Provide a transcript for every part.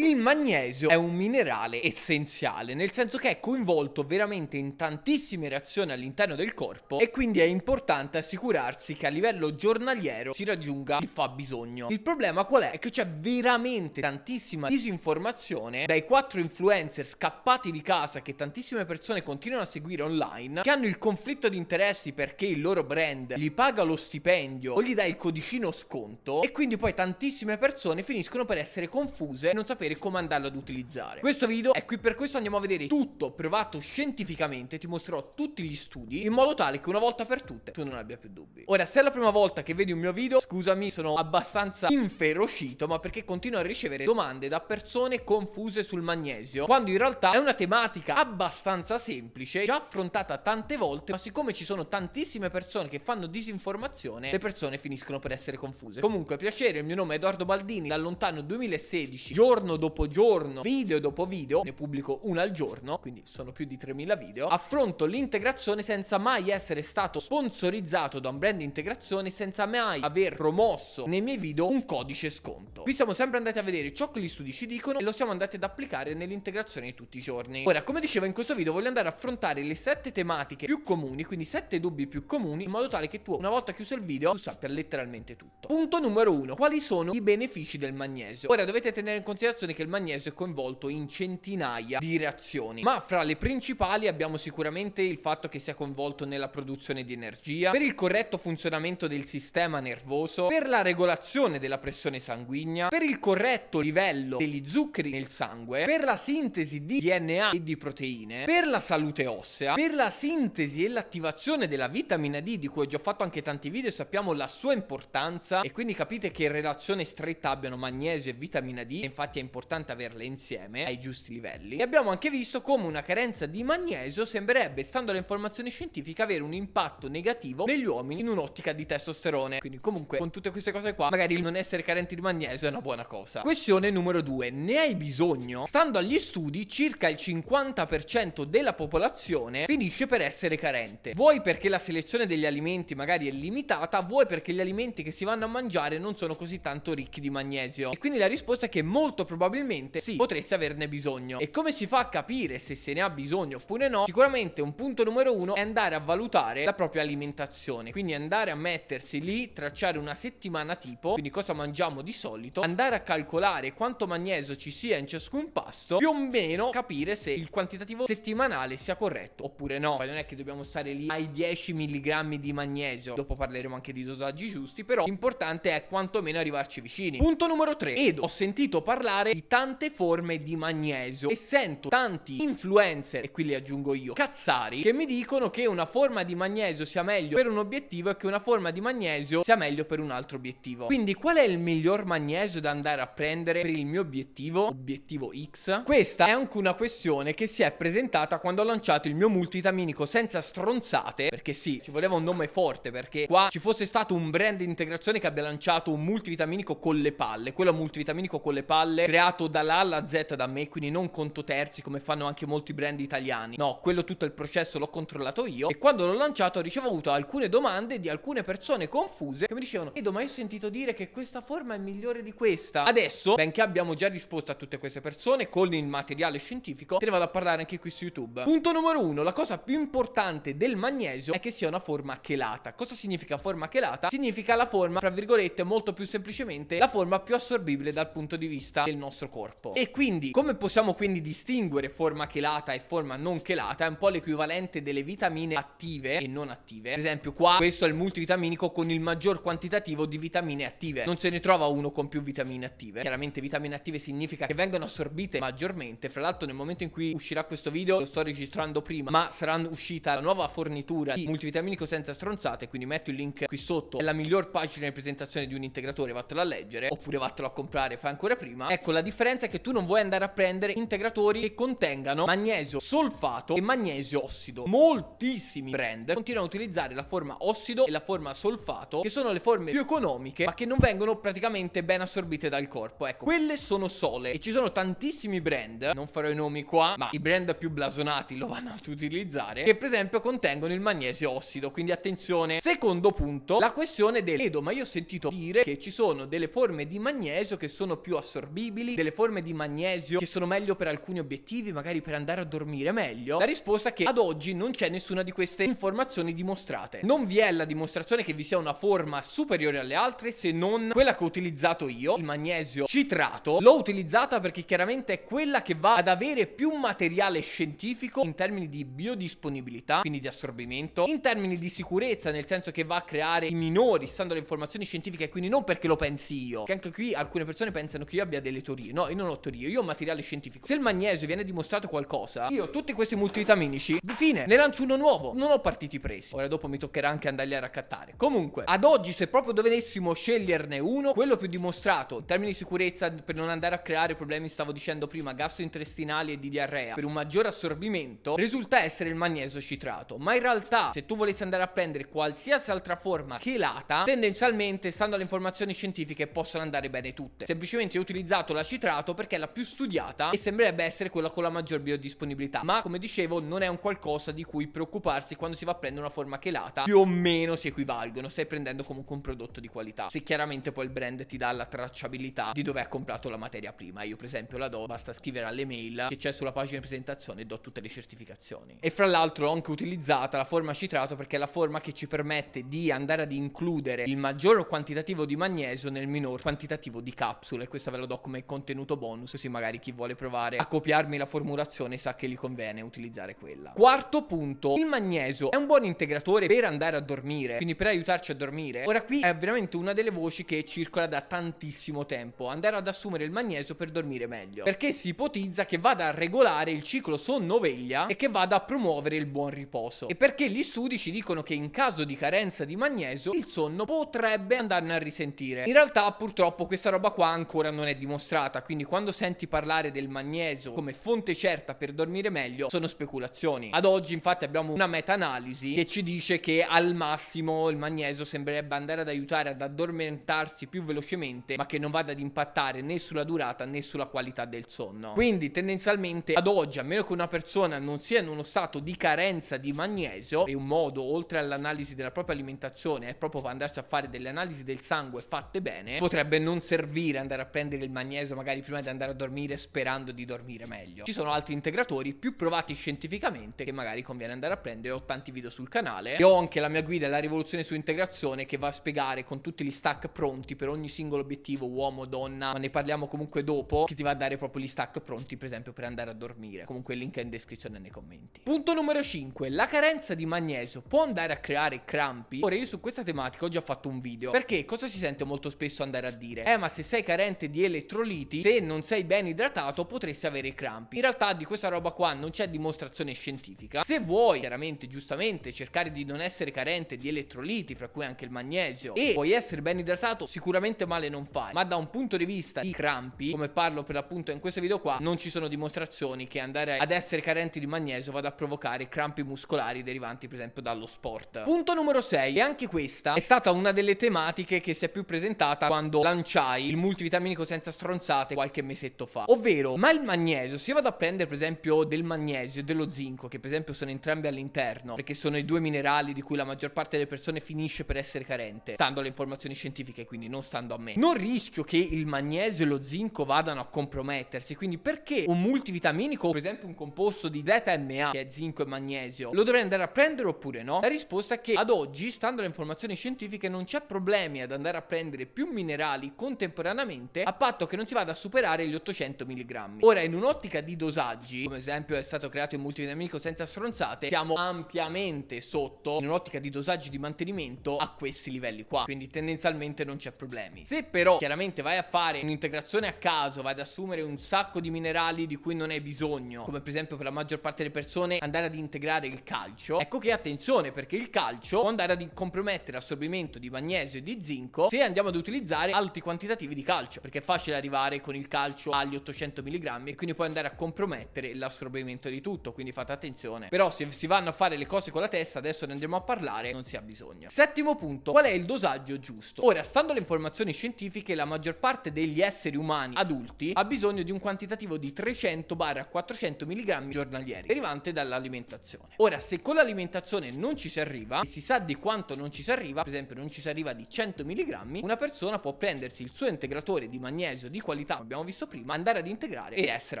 Il magnesio è un minerale essenziale, nel senso che è coinvolto veramente in tantissime reazioni all'interno del corpo e quindi è importante assicurarsi che a livello giornaliero si raggiunga il fabbisogno. Il problema qual è? Che c'è veramente tantissima disinformazione dai quattro influencer scappati di casa che tantissime persone continuano a seguire online, che hanno il conflitto di interessi perché il loro brand gli paga lo stipendio o gli dà il codicino sconto e quindi poi tantissime persone finiscono per essere confuse e non sapere sapere come andarlo ad utilizzare. Questo video è qui per questo andiamo a vedere tutto provato scientificamente, ti mostrerò tutti gli studi in modo tale che una volta per tutte tu non abbia più dubbi. Ora, se è la prima volta che vedi un mio video, scusami, sono abbastanza inferocito, ma perché continuo a ricevere domande da persone confuse sul magnesio, quando in realtà è una tematica abbastanza semplice, già affrontata tante volte, ma siccome ci sono tantissime persone che fanno disinformazione, le persone finiscono per essere confuse. Comunque, piacere, il mio nome è Edoardo Baldini, dal lontano 2016, giorno dopo giorno, video dopo video, ne pubblico una al giorno, quindi sono più di 3000 video, affronto l'integrazione senza mai essere stato sponsorizzato da un brand integrazione senza mai aver promosso nei miei video un codice sconto. Qui siamo sempre andati a vedere ciò che gli studi ci dicono e lo siamo andati ad applicare nell'integrazione di tutti i giorni. Ora, come dicevo in questo video, voglio andare a affrontare le 7 tematiche più comuni, quindi 7 dubbi più comuni, in modo tale che tu una volta chiuso il video tu sappia letteralmente tutto. Punto numero 1. Quali sono i benefici del magnesio? Ora dovete tenere in considerazione considerazione che il magnesio è coinvolto in centinaia di reazioni, ma fra le principali abbiamo sicuramente il fatto che sia coinvolto nella produzione di energia, per il corretto funzionamento del sistema nervoso, per la regolazione della pressione sanguigna, per il corretto livello degli zuccheri nel sangue, per la sintesi di DNA e di proteine, per la salute ossea, per la sintesi e l'attivazione della vitamina D di cui ho già fatto anche tanti video e sappiamo la sua importanza e quindi capite che in relazione stretta abbiano magnesio e vitamina D, infatti è importante importante averle insieme ai giusti livelli. E abbiamo anche visto come una carenza di magnesio sembrerebbe, stando alle informazioni scientifiche, avere un impatto negativo negli uomini in un'ottica di testosterone. Quindi comunque con tutte queste cose qua, magari il non essere carenti di magnesio è una buona cosa. Questione numero due, Ne hai bisogno? Stando agli studi, circa il 50% della popolazione finisce per essere carente. Vuoi perché la selezione degli alimenti magari è limitata, vuoi perché gli alimenti che si vanno a mangiare non sono così tanto ricchi di magnesio. E quindi la risposta è che molto probabilmente probabilmente sì, potresti averne bisogno. E come si fa a capire se se ne ha bisogno oppure no? Sicuramente un punto numero uno è andare a valutare la propria alimentazione. Quindi andare a mettersi lì, tracciare una settimana tipo, quindi cosa mangiamo di solito, andare a calcolare quanto magnesio ci sia in ciascun pasto, più o meno capire se il quantitativo settimanale sia corretto oppure no. Poi non è che dobbiamo stare lì ai 10 mg di magnesio, dopo parleremo anche di dosaggi giusti, però l'importante è quantomeno arrivarci vicini. Punto numero 3. Ed ho sentito parlare parlare di tante forme di magnesio e sento tanti influencer, e qui li aggiungo io, cazzari, che mi dicono che una forma di magnesio sia meglio per un obiettivo e che una forma di magnesio sia meglio per un altro obiettivo. Quindi qual è il miglior magnesio da andare a prendere per il mio obiettivo, obiettivo X? Questa è anche una questione che si è presentata quando ho lanciato il mio multitaminico senza stronzate, perché sì, ci voleva un nome forte, perché qua ci fosse stato un brand di integrazione che abbia lanciato un multivitaminico con le palle, quello multivitaminico con le palle crea creato dall'A alla Z da me, quindi non conto terzi come fanno anche molti brand italiani. No, quello tutto il processo l'ho controllato io e quando l'ho lanciato ho ricevuto alcune domande di alcune persone confuse che mi dicevano Edo ma hai sentito dire che questa forma è migliore di questa? Adesso, benché abbiamo già risposto a tutte queste persone con il materiale scientifico, te ne vado a parlare anche qui su YouTube. Punto numero uno, la cosa più importante del magnesio è che sia una forma chelata. Cosa significa forma chelata? Significa la forma, tra virgolette, molto più semplicemente, la forma più assorbibile dal punto di vista del nostro nostro corpo. E quindi, come possiamo quindi distinguere forma chelata e forma non chelata? È un po' l'equivalente delle vitamine attive e non attive. Per esempio, qua questo è il multivitaminico con il maggior quantitativo di vitamine attive. Non se ne trova uno con più vitamine attive. Chiaramente vitamine attive significa che vengono assorbite maggiormente. Fra l'altro, nel momento in cui uscirà questo video, lo sto registrando prima, ma sarà uscita la nuova fornitura di multivitaminico senza stronzate, quindi metto il link qui sotto. È la miglior pagina di presentazione di un integratore, vattelo a leggere, oppure vattelo a comprare, fa ancora prima. Ecco la la differenza è che tu non vuoi andare a prendere integratori che contengano magnesio solfato e magnesio ossido. Moltissimi brand continuano a utilizzare la forma ossido e la forma solfato, che sono le forme più economiche, ma che non vengono praticamente ben assorbite dal corpo. Ecco, quelle sono sole e ci sono tantissimi brand, non farò i nomi qua, ma i brand più blasonati lo vanno ad utilizzare, che per esempio contengono il magnesio ossido, quindi attenzione. Secondo punto, la questione del Edo, ma io ho sentito dire che ci sono delle forme di magnesio che sono più assorbibili sottili, delle forme di magnesio che sono meglio per alcuni obiettivi, magari per andare a dormire meglio? La risposta è che ad oggi non c'è nessuna di queste informazioni dimostrate. Non vi è la dimostrazione che vi sia una forma superiore alle altre se non quella che ho utilizzato io, il magnesio citrato. L'ho utilizzata perché chiaramente è quella che va ad avere più materiale scientifico in termini di biodisponibilità, quindi di assorbimento, in termini di sicurezza, nel senso che va a creare i minori, stando alle informazioni scientifiche, quindi non perché lo pensi io, che anche qui alcune persone pensano che io abbia delle teorie, no, io non ho teorie, io ho materiale scientifico. Se il magnesio viene dimostrato qualcosa, io tutti questi multivitaminici, fine, ne lancio uno nuovo, non ho partiti presi. Ora dopo mi toccherà anche andarli a raccattare. Comunque, ad oggi se proprio dovessimo sceglierne uno, quello più dimostrato in termini di sicurezza per non andare a creare problemi, stavo dicendo prima, gastrointestinali e di diarrea, per un maggiore assorbimento, risulta essere il magnesio citrato. Ma in realtà, se tu volessi andare a prendere qualsiasi altra forma chelata, tendenzialmente, stando alle informazioni scientifiche, possono andare bene tutte. Semplicemente ho utilizzato la la citrato perché è la più studiata e sembrerebbe essere quella con la maggior biodisponibilità. Ma come dicevo, non è un qualcosa di cui preoccuparsi quando si va a prendere una forma chelata. Più o meno si equivalgono. Stai prendendo comunque un prodotto di qualità. Se chiaramente poi il brand ti dà la tracciabilità di dove ha comprato la materia prima. Io, per esempio, la do, basta scrivere alle mail che c'è sulla pagina di presentazione e do tutte le certificazioni. E fra l'altro ho anche utilizzata la forma citrato perché è la forma che ci permette di andare ad includere il maggior quantitativo di magnesio nel minor quantitativo di capsule. questa ve la do come contenuto bonus, sì magari chi vuole provare a ah. copiarmi la formulazione sa che gli conviene utilizzare quella. Quarto punto, il magnesio è un buon integratore per andare a dormire, quindi per aiutarci a dormire. Ora qui è veramente una delle voci che circola da tantissimo tempo, andare ad assumere il magnesio per dormire meglio, perché si ipotizza che vada a regolare il ciclo sonno-veglia e che vada a promuovere il buon riposo. E perché gli studi ci dicono che in caso di carenza di magnesio il sonno potrebbe andarne a risentire. In realtà purtroppo questa roba qua ancora non è dimostrata dimostrata, quindi quando senti parlare del magnesio come fonte certa per dormire meglio sono speculazioni. Ad oggi infatti abbiamo una meta-analisi che ci dice che al massimo il magnesio sembrerebbe andare ad aiutare ad addormentarsi più velocemente ma che non vada ad impattare né sulla durata né sulla qualità del sonno. Quindi tendenzialmente ad oggi a meno che una persona non sia in uno stato di carenza di magnesio e un modo oltre all'analisi della propria alimentazione è proprio andarsi a fare delle analisi del sangue fatte bene potrebbe non servire andare a prendere il magnesio preso magari prima di andare a dormire sperando di dormire meglio. Ci sono altri integratori più provati scientificamente che magari conviene andare a prendere, ho tanti video sul canale e ho anche la mia guida La rivoluzione su integrazione che va a spiegare con tutti gli stack pronti per ogni singolo obiettivo, uomo, donna, ma ne parliamo comunque dopo, che ti va a dare proprio gli stack pronti per esempio per andare a dormire. Comunque il link è in descrizione nei commenti. Punto numero 5, la carenza di magnesio può andare a creare crampi? Ora io su questa tematica ho già fatto un video perché cosa si sente molto spesso andare a dire? Eh ma se sei carente di elettroliti pruriti, se non sei ben idratato potresti avere i crampi. In realtà di questa roba qua non c'è dimostrazione scientifica. Se vuoi chiaramente giustamente cercare di non essere carente di elettroliti, fra cui anche il magnesio, e vuoi essere ben idratato, sicuramente male non fai. Ma da un punto di vista di crampi, come parlo per l'appunto in questo video qua, non ci sono dimostrazioni che andare ad essere carenti di magnesio vada a provocare crampi muscolari derivanti per esempio dallo sport. Punto numero 6, e anche questa è stata una delle tematiche che si è più presentata quando lanciai il multivitaminico senza stronzo rafforzate qualche mesetto fa. Ovvero, ma il magnesio, se io vado a prendere per esempio del magnesio e dello zinco, che per esempio sono entrambi all'interno, perché sono i due minerali di cui la maggior parte delle persone finisce per essere carente, stando alle informazioni scientifiche, quindi non stando a me, non rischio che il magnesio e lo zinco vadano a compromettersi. Quindi perché un multivitaminico, per esempio un composto di ZMA, che è zinco e magnesio, lo dovrei andare a prendere oppure no? La risposta è che ad oggi, stando alle informazioni scientifiche, non c'è problemi ad andare a prendere più minerali contemporaneamente, a patto che non si abituata a superare gli 800 mg. Ora, in un'ottica di dosaggi, come esempio è stato creato in multidinamico senza stronzate, siamo ampiamente sotto, in un'ottica di dosaggi di mantenimento, a questi livelli qua. Quindi tendenzialmente non c'è problemi. Se però chiaramente vai a fare un'integrazione a caso, vai ad assumere un sacco di minerali di cui non hai bisogno, come per esempio per la maggior parte delle persone andare ad integrare il calcio, ecco che attenzione perché il calcio può andare ad compromettere l'assorbimento di magnesio e di zinco se andiamo ad utilizzare alti quantitativi di calcio, perché è facile arrivare fare con il calcio agli 800 mg e quindi puoi andare a compromettere l'assorbimento di tutto, quindi fate attenzione. Però se si vanno a fare le cose con la testa, adesso ne andremo a parlare, non si ha bisogno. Settimo punto, qual è il dosaggio giusto? Ora, stando alle informazioni scientifiche, la maggior parte degli esseri umani adulti ha bisogno di un quantitativo di 300-400 mg giornalieri, derivante dall'alimentazione. Ora, se con l'alimentazione non ci si arriva, e si sa di quanto non ci si arriva, per esempio non ci si arriva di 100 mg, una persona può prendersi il suo integratore di magnesio di qualità, come abbiamo visto prima, andare ad integrare e essere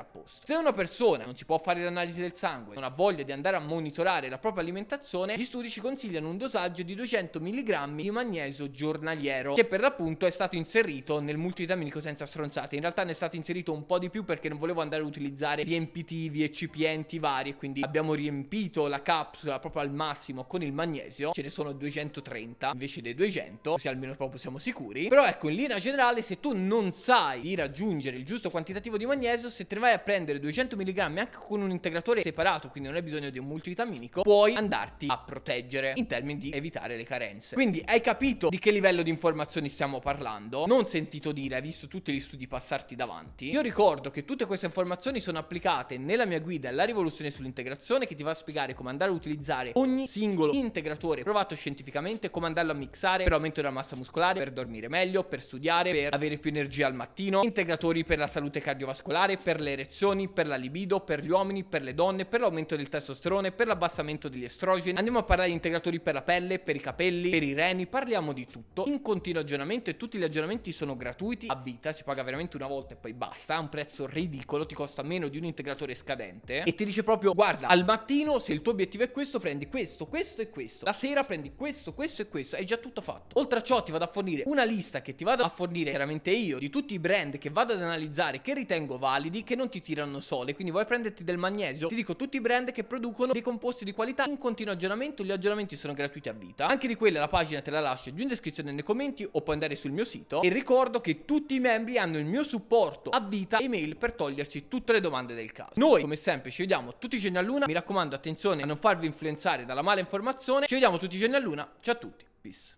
a posto. Se una persona non si può fare l'analisi del sangue, non ha voglia di andare a monitorare la propria alimentazione, gli studi ci consigliano un dosaggio di 200 mg di magnesio giornaliero, che per l'appunto è stato inserito nel multivitaminico senza stronzate. In realtà ne è stato inserito un po' di più perché non volevo andare ad utilizzare riempitivi, eccipienti vari, quindi abbiamo riempito la capsula proprio al massimo con il magnesio, ce ne sono 230 invece dei 200, se almeno proprio siamo sicuri. Però ecco, in linea generale, se tu non sai di raggiungere il giusto quantitativo di magnesio, se te ne vai a prendere 200 mg anche con un integratore separato, quindi non hai bisogno di un multivitaminico, puoi andarti a proteggere in termini di evitare le carenze. Quindi hai capito di che livello di informazioni stiamo parlando? Non sentito dire, hai visto tutti gli studi passarti davanti. Io ricordo che tutte queste informazioni sono applicate nella mia guida La rivoluzione sull'integrazione che ti va a spiegare come andare a utilizzare ogni singolo integratore provato scientificamente, come andarlo a mixare per aumento della massa muscolare, per dormire meglio, per studiare, per avere più energia al mattino integratori per la salute cardiovascolare, per le erezioni, per la libido, per gli uomini, per le donne, per l'aumento del testosterone, per l'abbassamento degli estrogeni. Andiamo a parlare di integratori per la pelle, per i capelli, per i reni, parliamo di tutto in continuo aggiornamento e tutti gli aggiornamenti sono gratuiti a vita, si paga veramente una volta e poi basta, a un prezzo ridicolo, ti costa meno di un integratore scadente e ti dice proprio guarda, al mattino se il tuo obiettivo è questo prendi questo, questo e questo, la sera prendi questo, questo e questo, è già tutto fatto. Oltre a ciò ti vado a fornire una lista che ti vado a fornire chiaramente io di tutti i brand metodi che vado ad analizzare che ritengo validi che non ti tirano sole, quindi vuoi prenderti del magnesio, ti dico tutti i brand che producono dei composti di qualità in continuo aggiornamento, gli aggiornamenti sono gratuiti a vita. Anche di quella la pagina te la lascio giù in descrizione nei commenti o puoi andare sul mio sito e ricordo che tutti i membri hanno il mio supporto a vita email per toglierci tutte le domande del caso. Noi come sempre ci vediamo tutti i giorni a luna, mi raccomando attenzione a non farvi influenzare dalla mala informazione, ci vediamo tutti i giorni a luna, ciao a tutti, peace.